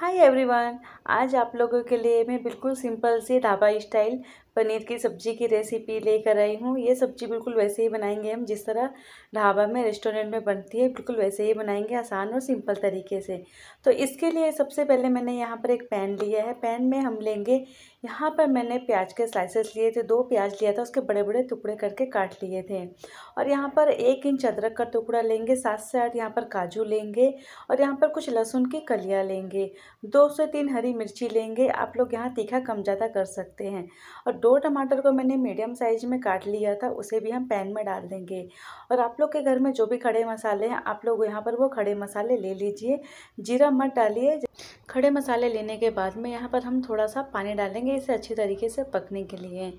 hi everyone आज आप लोगों के लिए मैं बिल्कुल सिंपल से ढाबा स्टाइल पनीर की सब्ज़ी की रेसिपी लेकर आई हूँ ये सब्ज़ी बिल्कुल वैसे ही बनाएंगे हम जिस तरह ढाबा में रेस्टोरेंट में बनती है बिल्कुल वैसे ही बनाएंगे आसान और सिंपल तरीके से तो इसके लिए सबसे पहले मैंने यहाँ पर एक पैन लिया है पैन में हम लेंगे यहाँ पर मैंने प्याज के स्लाइसेस लिए थे दो प्याज लिया था उसके बड़े बड़े टुकड़े करके काट लिए थे और यहाँ पर एक इंच अदरक का टुकड़ा लेंगे सात से आठ यहाँ पर काजू लेंगे और यहाँ पर कुछ लहसुन की कलियाँ लेंगे दो से तीन हरी मिर्ची लेंगे आप लोग यहाँ तीखा कम ज़्यादा कर सकते हैं और दो टमाटर को मैंने मीडियम साइज में काट लिया था उसे भी हम पैन में डाल देंगे और आप लोग के घर में जो भी खड़े मसाले हैं आप लोग यहाँ पर वो खड़े मसाले ले लीजिए जीरा मत डालिए खड़े मसाले लेने के बाद में यहाँ पर हम थोड़ा सा पानी डालेंगे इसे अच्छी तरीके से पकने के लिए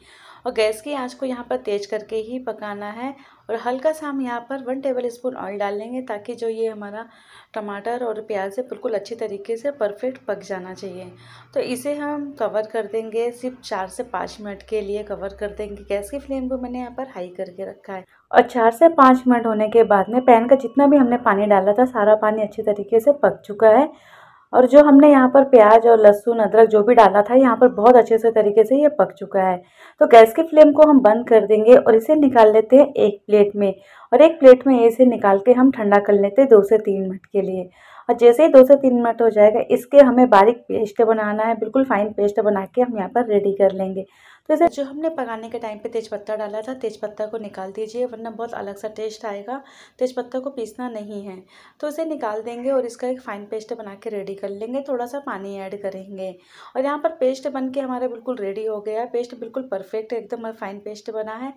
और गैस की आंच को यहाँ पर तेज़ करके ही पकाना है और हल्का सा हम यहाँ पर वन टेबल स्पून ऑयल डाल लेंगे ताकि जो ये हमारा टमाटर और प्याज है बिल्कुल अच्छी तरीके से परफेक्ट पक जाना चाहिए तो इसे हम कवर कर देंगे सिर्फ चार से पाँच मिनट के लिए कवर कर देंगे गैस की फ्लेम को मैंने यहाँ पर हाई करके रखा है और चार से पाँच मिनट होने के बाद में पैन का जितना भी हमने पानी डाला था सारा पानी अच्छे तरीके से पक चुका है और जो हमने यहाँ पर प्याज और लहसुन अदरक जो भी डाला था यहाँ पर बहुत अच्छे से तरीके से ये पक चुका है तो गैस की फ्लेम को हम बंद कर देंगे और इसे निकाल लेते हैं एक प्लेट में और एक प्लेट में इसे निकाल के हम ठंडा कर लेते हैं दो से तीन मिनट के लिए और जैसे ही दो से तीन मिनट हो जाएगा इसके हमें बारीक पेस्ट बनाना है बिल्कुल फाइन पेस्ट बना के हम यहाँ पर रेडी कर लेंगे वैसे जो हमने पकाने के टाइम पे तेज़पत्ता डाला था तेज़पत्ता को निकाल दीजिए वरना बहुत अलग सा टेस्ट आएगा तेज़पत्ता को पीसना नहीं है तो इसे निकाल देंगे और इसका एक फ़ाइन पेस्ट बना के रेडी कर लेंगे थोड़ा सा पानी ऐड करेंगे और यहाँ पर पेस्ट बन के हमारा बिल्कुल रेडी हो गया पेस्ट बिल्कुल परफेक्ट एकदम फाइन पेस्ट बना है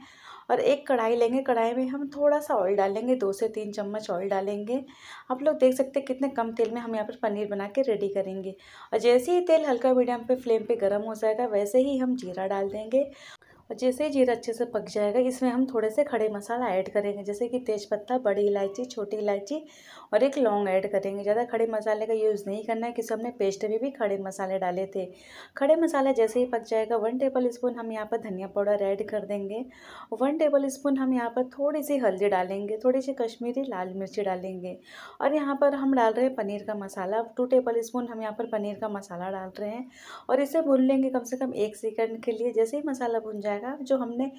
और एक कढ़ाई लेंगे कढ़ाई में हम थोड़ा सा ऑयल डालेंगे दो से तीन चम्मच ऑयल डालेंगे आप लोग देख सकते हैं कितने कम तेल में हम यहाँ पर पनीर बना के रेडी करेंगे और जैसे ही तेल हल्का मीडियम पे फ्लेम पे गर्म हो जाएगा वैसे ही हम जीरा डाल देंगे और जैसे ही जीरा अच्छे से पक जाएगा इसमें हम थोड़े से खड़े मसाला ऐड करेंगे जैसे कि तेज़पत्ता बड़ी इलायची छोटी इलायची और एक लौंग ऐड करेंगे ज़्यादा खड़े मसाले का यूज़ नहीं करना है किसी हमने पेस्ट में भी खड़े मसाले डाले थे खड़े मसाला जैसे ही पक जाएगा वन टेबल स्पून हम यहाँ पर धनिया पाउडर ऐड कर देंगे वन टेबल स्पून हम यहाँ पर थोड़ी सी हल्दी डालेंगे थोड़ी सी कश्मीरी लाल मिर्ची डालेंगे और यहाँ पर हम डाल रहे हैं पनीर का मसाला टू टेबल स्पून हम यहाँ पर पनीर का मसाला डाल रहे हैं और इसे भून लेंगे कम से कम एक सेकेंड के लिए जैसे ही मसाला भून जाए जाएगा जो हमने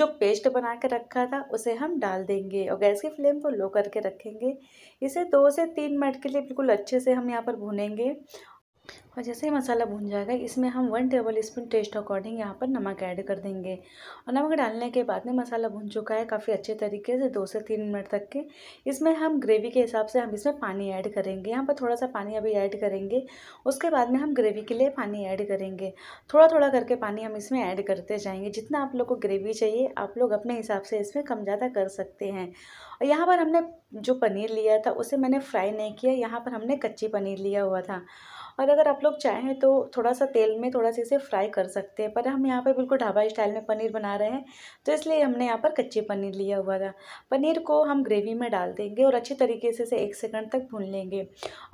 जो पेस्ट बना के रखा था उसे हम डाल देंगे और गैस की फ्लेम को लो करके रखेंगे इसे दो से तीन मिनट के लिए बिल्कुल अच्छे से हम यहाँ पर भुनेंगे और जैसे ही मसाला भून जाएगा इसमें हम one tablespoon taste according यहाँ पर नमक ऐड कर देंगे और नमक डालने के बाद में मसाला भून चुका है काफ़ी अच्छे तरीके से दो से तीन मिनट तक के इसमें हम ग्रेवी के हिसाब से हम इसमें पानी ऐड करेंगे यहाँ पर थोड़ा सा पानी अभी ऐड करेंगे उसके बाद में हम ग्रेवी के लिए पानी ऐड करेंगे थोड़ा थोड़ा करके पानी हम इसमें ऐड करते जाएंगे जितना आप लोग को ग्रेवी चाहिए आप लोग अपने हिसाब से इसमें कम ज़्यादा कर सकते हैं और यहाँ पर हमने जो पनीर लिया था उसे मैंने फ्राई नहीं किया यहाँ पर हमने कच्ची पनीर लिया हुआ था और अगर आप लोग चाहें तो थोड़ा सा तेल में थोड़ा सा इसे फ्राई कर सकते हैं पर हम यहाँ पर बिल्कुल ढाबा स्टाइल में पनीर बना रहे हैं तो इसलिए हमने यहाँ पर कच्चे पनीर लिया हुआ था पनीर को हम ग्रेवी में डाल देंगे और अच्छे तरीके से इसे एक सेकंड तक भून लेंगे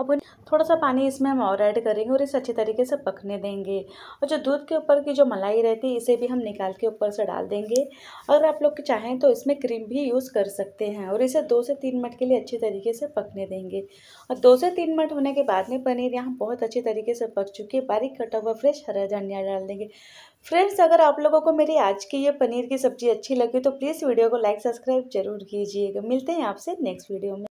और थोड़ा सा पानी इसमें हम और ऐड करेंगे और इसे अच्छे तरीके से पकने देंगे और जो दूध के ऊपर की जो मलाई रहती है इसे भी हम निकाल के ऊपर से डाल देंगे अगर आप लोग चाहें तो इसमें क्रीम भी यूज़ कर सकते हैं और इसे दो से तीन मिनट के लिए अच्छे तरीके से पकने देंगे और दो से तीन मिनट होने के बाद में पनीर यहाँ बहुत अच्छे तरीके से पक चुकी है बारीक कटा हुआ फ्रेश हरा धनिया डाल देंगे फ्रेंड्स अगर आप लोगों को मेरी आज की ये पनीर की सब्ज़ी अच्छी लगी तो प्लीज़ वीडियो को लाइक सब्सक्राइब जरूर कीजिएगा मिलते हैं आपसे नेक्स्ट वीडियो में